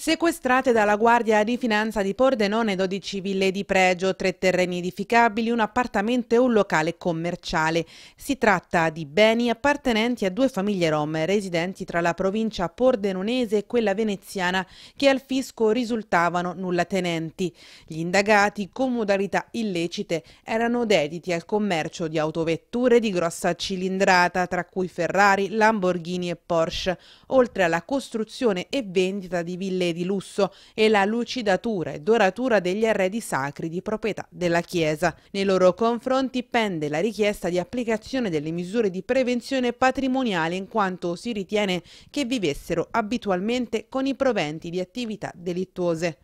Sequestrate dalla Guardia di Finanza di Pordenone 12 ville di pregio, tre terreni edificabili, un appartamento e un locale commerciale. Si tratta di beni appartenenti a due famiglie rom residenti tra la provincia pordenonese e quella veneziana che al fisco risultavano nullatenenti. Gli indagati con modalità illecite erano dediti al commercio di autovetture di grossa cilindrata, tra cui Ferrari, Lamborghini e Porsche, oltre alla costruzione e vendita di ville di lusso e la lucidatura e doratura degli arredi sacri di proprietà della Chiesa. Nei loro confronti pende la richiesta di applicazione delle misure di prevenzione patrimoniale in quanto si ritiene che vivessero abitualmente con i proventi di attività delittuose.